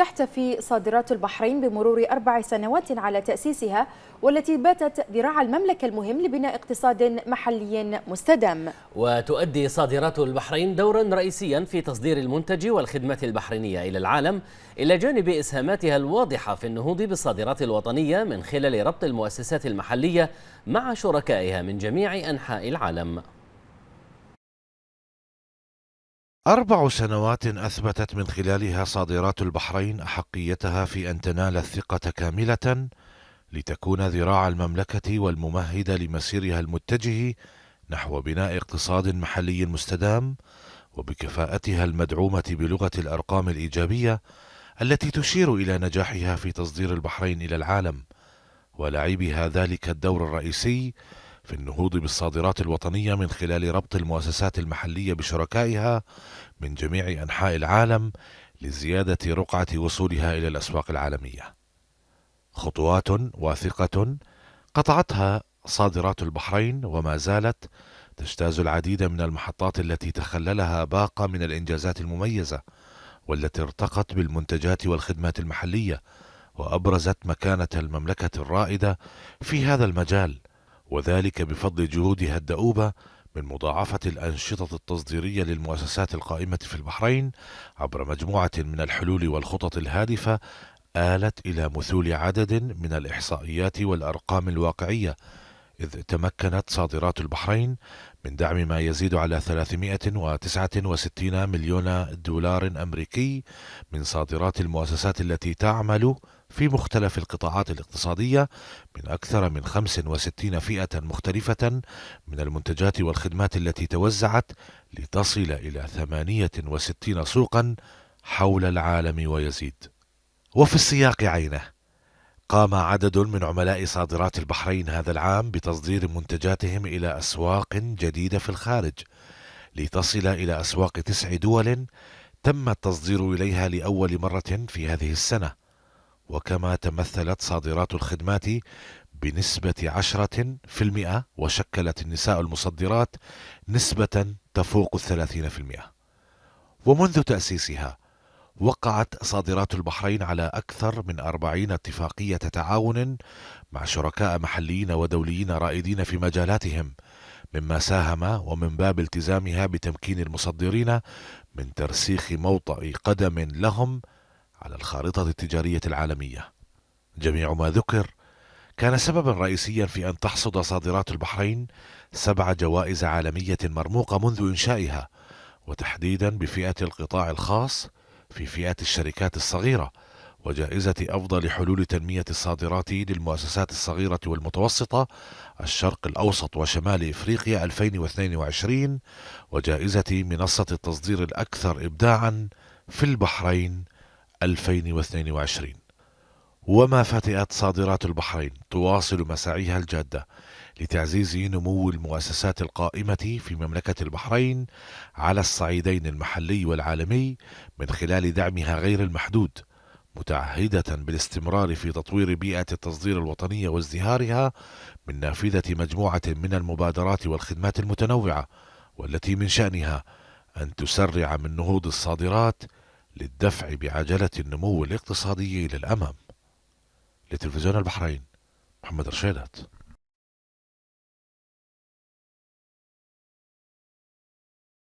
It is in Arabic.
تحتفي صادرات البحرين بمرور أربع سنوات على تأسيسها والتي باتت ذراع المملكة المهم لبناء اقتصاد محلي مستدام وتؤدي صادرات البحرين دورا رئيسيا في تصدير المنتج والخدمات البحرينية إلى العالم إلى جانب إسهاماتها الواضحة في النهوض بالصادرات الوطنية من خلال ربط المؤسسات المحلية مع شركائها من جميع أنحاء العالم أربع سنوات أثبتت من خلالها صادرات البحرين أحقيتها في أن تنال الثقة كاملة لتكون ذراع المملكة والممهد لمسيرها المتجه نحو بناء اقتصاد محلي مستدام وبكفاءتها المدعومة بلغة الأرقام الإيجابية التي تشير إلى نجاحها في تصدير البحرين إلى العالم ولعبها ذلك الدور الرئيسي في النهوض بالصادرات الوطنية من خلال ربط المؤسسات المحلية بشركائها من جميع أنحاء العالم لزيادة رقعة وصولها إلى الأسواق العالمية. خطوات واثقة قطعتها صادرات البحرين وما زالت تجتاز العديد من المحطات التي تخللها باقة من الإنجازات المميزة والتي ارتقت بالمنتجات والخدمات المحلية وأبرزت مكانة المملكة الرائدة في هذا المجال وذلك بفضل جهودها الدؤوبة من مضاعفة الأنشطة التصديرية للمؤسسات القائمة في البحرين عبر مجموعة من الحلول والخطط الهادفة آلت إلى مثول عدد من الإحصائيات والأرقام الواقعية إذ تمكنت صادرات البحرين من دعم ما يزيد على 369 مليون دولار أمريكي من صادرات المؤسسات التي تعمل في مختلف القطاعات الاقتصادية من أكثر من 65 فئة مختلفة من المنتجات والخدمات التي توزعت لتصل إلى 68 سوقا حول العالم ويزيد وفي السياق عينه قام عدد من عملاء صادرات البحرين هذا العام بتصدير منتجاتهم إلى أسواق جديدة في الخارج لتصل إلى أسواق تسع دول تم التصدير إليها لأول مرة في هذه السنة وكما تمثلت صادرات الخدمات بنسبة عشرة في المئة وشكلت النساء المصدرات نسبة تفوق الثلاثين في المئة ومنذ تأسيسها وقعت صادرات البحرين على أكثر من أربعين اتفاقية تعاون مع شركاء محليين ودوليين رائدين في مجالاتهم مما ساهم ومن باب التزامها بتمكين المصدرين من ترسيخ موطأ قدم لهم على الخارطة التجارية العالمية جميع ما ذكر كان سببا رئيسيا في أن تحصد صادرات البحرين سبع جوائز عالمية مرموقة منذ إنشائها وتحديدا بفئة القطاع الخاص في فئات الشركات الصغيرة وجائزة أفضل حلول تنمية الصادرات للمؤسسات الصغيرة والمتوسطة الشرق الأوسط وشمال إفريقيا 2022 وجائزة منصة التصدير الأكثر إبداعا في البحرين 2022 وما فتئت صادرات البحرين تواصل مساعيها الجادة لتعزيز نمو المؤسسات القائمة في مملكة البحرين على الصعيدين المحلي والعالمي من خلال دعمها غير المحدود متعهدة بالاستمرار في تطوير بيئة التصدير الوطنية وازدهارها من نافذة مجموعة من المبادرات والخدمات المتنوعة والتي من شأنها أن تسرع من نهوض الصادرات للدفع بعجلة النمو الاقتصادي إلى الأمام لتلفزيون البحرين محمد رشيدات